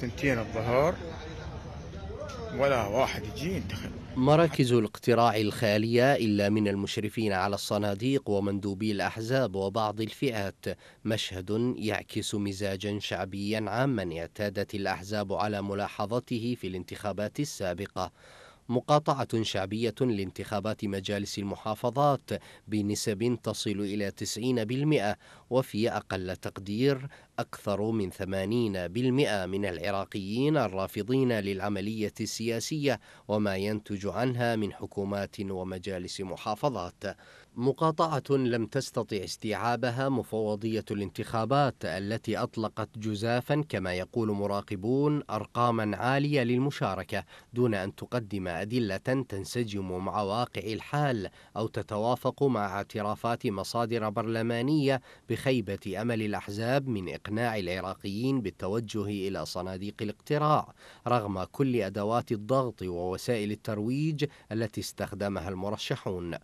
سنتين الظهر ولا واحد يجي يدخل مراكز الاقتراع الخالية إلا من المشرفين على الصناديق ومندوبي الأحزاب وبعض الفئات مشهد يعكس مزاجا شعبيا عاما اعتادت الأحزاب على ملاحظته في الانتخابات السابقة مقاطعة شعبية لانتخابات مجالس المحافظات بنسب تصل إلى 90% وفي أقل تقدير أكثر من 80% من العراقيين الرافضين للعملية السياسية وما ينتج عنها من حكومات ومجالس محافظات مقاطعة لم تستطع استيعابها مفوضية الانتخابات التي أطلقت جزافا كما يقول مراقبون أرقاما عالية للمشاركة دون أن تقدم أدلة تنسجم مع واقع الحال أو تتوافق مع اعترافات مصادر برلمانية بخيبة أمل الأحزاب من إقامة إقناع العراقيين بالتوجه إلى صناديق الاقتراع رغم كل أدوات الضغط ووسائل الترويج التي استخدمها المرشحون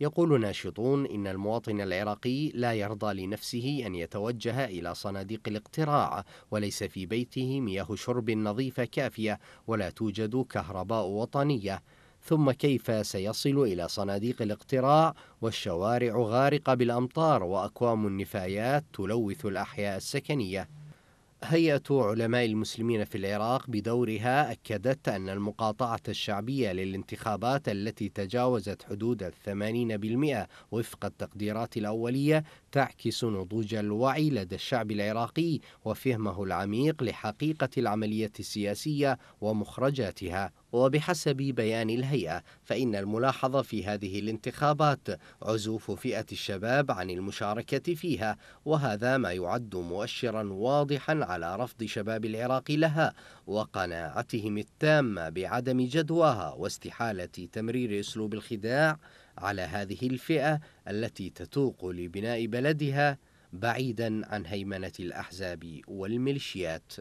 يقول ناشطون إن المواطن العراقي لا يرضى لنفسه أن يتوجه إلى صناديق الاقتراع وليس في بيته مياه شرب نظيفة كافية ولا توجد كهرباء وطنية ثم كيف سيصل إلى صناديق الاقتراع والشوارع غارقة بالأمطار وأكوام النفايات تلوث الأحياء السكنية هيئة علماء المسلمين في العراق بدورها أكدت أن المقاطعة الشعبية للانتخابات التي تجاوزت حدود الثمانين بالمئة وفق التقديرات الأولية تعكس نضوج الوعي لدى الشعب العراقي وفهمه العميق لحقيقة العملية السياسية ومخرجاتها وبحسب بيان الهيئة فإن الملاحظة في هذه الانتخابات عزوف فئة الشباب عن المشاركة فيها وهذا ما يعد مؤشرا واضحا على رفض شباب العراق لها وقناعتهم التامة بعدم جدواها واستحالة تمرير أسلوب الخداع على هذه الفئة التي تتوق لبناء بلدها بعيدا عن هيمنة الأحزاب والميليشيات